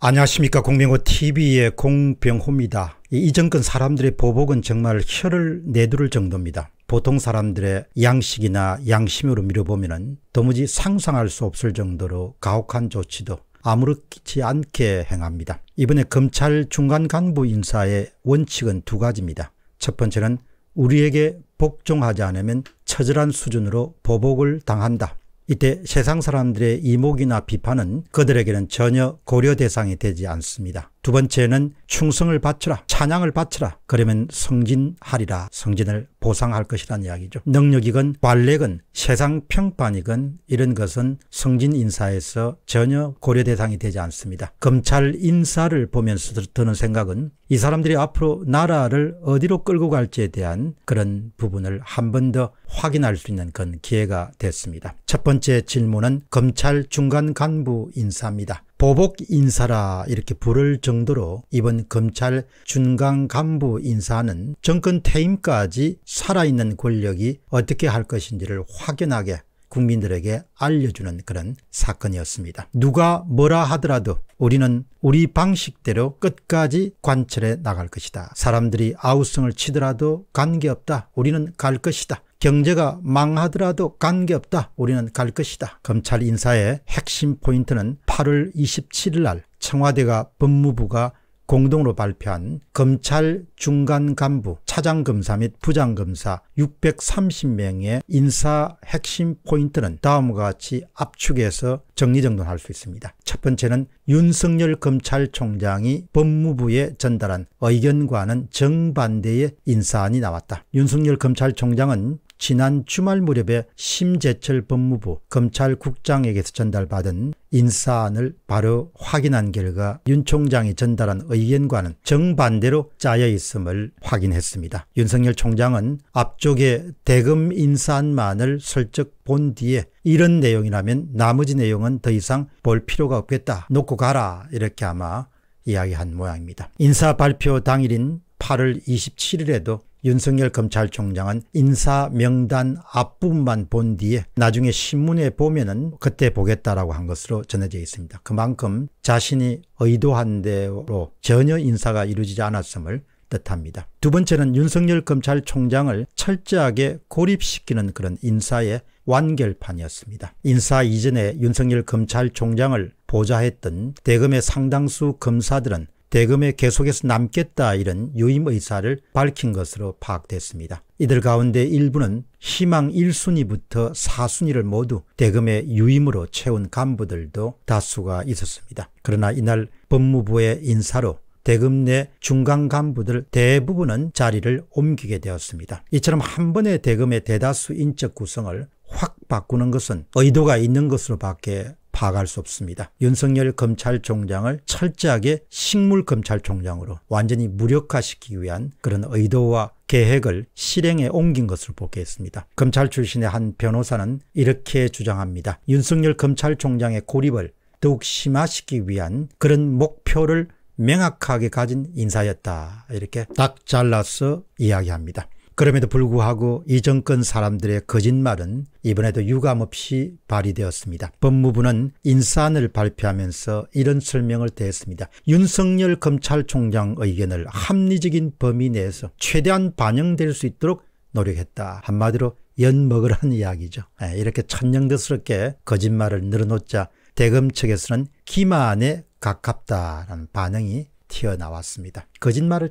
안녕하십니까 공병호 tv의 공병호입니다. 이 정권 사람들의 보복은 정말 혀를 내두를 정도입니다. 보통 사람들의 양식이나 양심으로 밀어보면 은 도무지 상상할 수 없을 정도로 가혹한 조치도 아무렇지 않게 행합니다. 이번에 검찰 중간 간부 인사의 원칙은 두 가지입니다. 첫 번째는 우리에게 복종하지 않으면 처절한 수준으로 보복을 당한다. 이때 세상 사람들의 이목이나 비판은 그들에게는 전혀 고려 대상이 되지 않습니다. 두 번째는 충성을 바치라 찬양을 바치라 그러면 성진하리라 성진을 보상할 것이란 이야기죠. 능력이건 관례건 세상 평판이건 이런 것은 성진 인사에서 전혀 고려 대상이 되지 않습니다. 검찰 인사를 보면서 드는 생각은 이 사람들이 앞으로 나라를 어디로 끌고 갈지에 대한 그런 부분을 한 번 더 확인할 수 있는 그런 기회가 됐습니다. 첫 번째 질문은 검찰 중간 간부 인사입니다. 보복 인사라 이렇게 부를 정도로 이번 검찰 중간 간부 인사는 정권 퇴임까지 살아있는 권력이 어떻게 할 것인지를 확연하게 국민들에게 알려주는 그런 사건이었습니다. 누가 뭐라 하더라도 우리는 우리 방식대로 끝까지 관철해 나갈 것이다. 사람들이 아우성을 치더라도 관계없다. 우리는 갈 것이다. 경제가 망하더라도 관계없다. 우리는 갈 것이다. 검찰 인사의 핵심 포인트는 8월 27일 날 청와대가 법무부가 공동으로 발표한 검찰 중간 간부, 차장검사 및 부장검사 630명의 인사 핵심 포인트는 다음과 같이 압축해서 정리정돈할 수 있습니다. 첫 번째는 윤석열 검찰총장이 법무부에 전달한 의견과는 정반대의 인사안이 나왔다. 윤석열 검찰총장은 지난 주말 무렵에 심재철 법무부 검찰국장에게서 전달받은 인사안을 바로 확인한 결과 윤 총장이 전달한 의견과는 정반대로 짜여 있음을 확인했습니다. 윤석열 총장은 앞쪽에 대금 인사안만을 슬쩍 본 뒤에 이런 내용이라면 나머지 내용은 더 이상 볼 필요가 없겠다. 놓고 가라. 이렇게 아마 이야기한 모양입니다. 인사 발표 당일인 8월 27일에도 윤석열 검찰총장은 인사 명단 앞부분만 본 뒤에 나중에 신문에 보면은 그때 보겠다라고 한 것으로 전해져 있습니다. 그만큼 자신이 의도한 대로 전혀 인사가 이루어지지 않았음을 뜻합니다. 두 번째는 윤석열 검찰총장을 철저하게 고립시키는 그런 인사의 완결판이었습니다. 인사 이전에 윤석열 검찰총장을 보좌했던 대검의 상당수 검사들은 대금에 계속해서 남겠다 이런 유임 의사를 밝힌 것으로 파악됐습니다. 이들 가운데 일부는 희망 1순위부터 4순위를 모두 대금의 유임으로 채운 간부들도 다수가 있었습니다. 그러나 이날 법무부의 인사로 대금 내 중간 간부들 대부분은 자리를 옮기게 되었습니다. 이처럼 한 번의 대금의 대다수 인적 구성을 확 바꾸는 것은 의도가 있는 것으로 밖에 파악할 수 없습니다. 윤석열 검찰총장을 철저하게 식물 검찰총장으로 완전히 무력화시키기 위한 그런 의도와 계획을 실행에 옮긴 것을 보겠습니다. 검찰 출신의 한 변호사는 이렇게 주장합니다. 윤석열 검찰총장의 고립을 더욱 심화시키기 위한 그런 목표를 명확하게 가진 인사였다. 이렇게 딱 잘라서 이야기합니다. 그럼에도 불구하고 이 정권 사람들의 거짓말은 이번에도 유감없이 발휘되었습니다. 법무부는 인사안을 발표하면서 이런 설명을 대했습니다. 윤석열 검찰총장 의견을 합리적인 범위 내에서 최대한 반영될 수 있도록 노력했다. 한마디로 연먹으라는 이야기죠. 예, 이렇게 천연덕스럽게 거짓말을 늘어놓자 대검 측에서는 기만에 가깝다라는 반응이 튀어나왔습니다. 거짓말을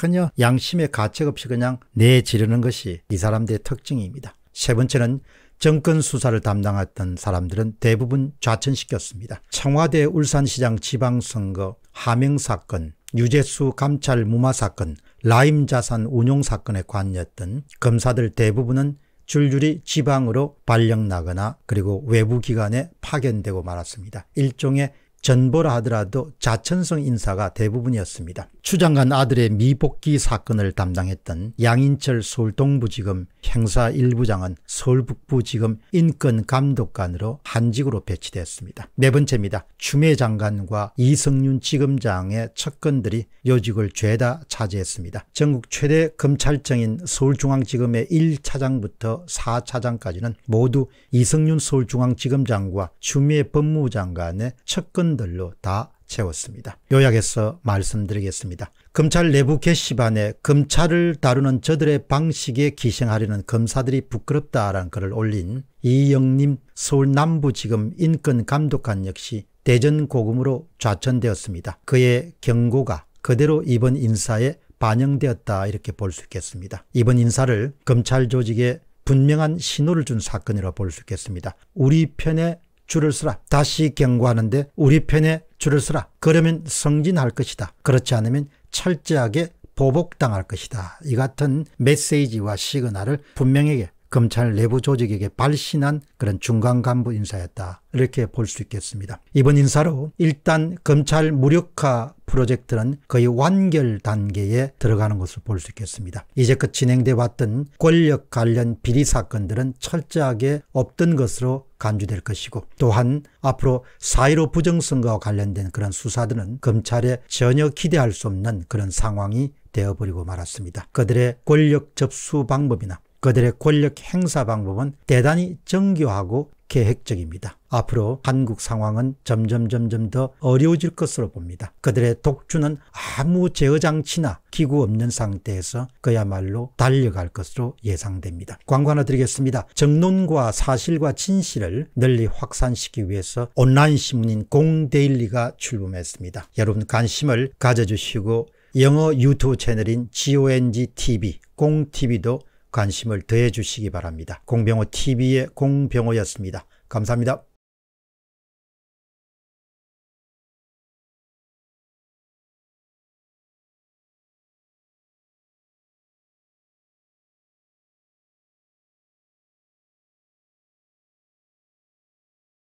전혀 양심의 가책 없이 그냥 내지르는 것이 이 사람들의 특징입니다. 세 번째는 정권 수사를 담당했던 사람들은 대부분 좌천시켰습니다. 청와대 울산시장 지방선거 하명 사건, 유재수 감찰 무마 사건, 라임 자산 운용 사건에 관여했던 검사들 대부분은 줄줄이 지방으로 발령나거나 그리고 외부 기관에 파견되고 말았습니다. 일종의 전보라 하더라도 자천성 인사가 대부분이었습니다. 추장관 아들의 미복귀 사건을 담당했던 양인철 서울동부지검 행사 1부장은 서울북부지검 인권감독관으로 한직으로 배치됐습니다. 네 번째입니다. 추미 장관과 이성윤 지검장의 측근들이 요직을 죄다 차지했습니다. 전국 최대 검찰청인 서울중앙지검의 1차장부터 4차장까지는 모두 이성윤 서울중앙지검장과 추미 법무장관의 척건 사건들로 다 채웠습니다. 요약해서 말씀드리겠습니다. 검찰 내부 게시반에 검찰을 다루는 저들의 방식에 기생하려는 검사들이 부끄럽다라는 글을 올린 이영림 서울 남부지검 인권감독관 역시 대전 고금으로 좌천되었습니다. 그의 경고가 그대로 이번 인사에 반영되었다 이렇게 볼 수 있겠습니다. 이번 인사를 검찰 조직에 분명한 신호를 준 사건이라 볼 수 있겠습니다. 우리 편에 줄을 서라. 다시 경고하는데 우리 편에 줄을 서라. 그러면 성진할 것이다. 그렇지 않으면 철저하게 보복당할 것이다. 이 같은 메시지와 시그널을 분명하게 검찰 내부 조직에게 발신한 그런 중간 간부 인사였다. 이렇게 볼 수 있겠습니다. 이번 인사로 일단 검찰 무력화 프로젝트는 거의 완결 단계에 들어가는 것을 볼 수 있겠습니다. 이제껏 진행돼 왔던 권력 관련 비리 사건들은 철저하게 없던 것으로 간주될 것이고 또한 앞으로 사1로 부정선거와 관련된 그런 수사들은 검찰에 전혀 기대할 수 없는 그런 상황이 되어버리고 말았습니다. 그들의 권력 접수 방법이나 그들의 권력 행사 방법은 대단히 정교하고 계획적입니다. 앞으로 한국 상황은 점점 점점 더 어려워질 것으로 봅니다. 그들의 독주는 아무 제어장치나 기구 없는 상태에서 그야말로 달려갈 것으로 예상됩니다. 광고 하나 드리겠습니다. 정론과 사실과 진실을 널리 확산시키기 위해서 온라인 신문인 공데일리가 출범했습니다. 여러분 관심을 가져주시고 영어 유튜브 채널인 GONG TV, 공TV도 관심을 더해 주시기 바랍니다. 공병호 TV의 공병호였습니다. 감사합니다.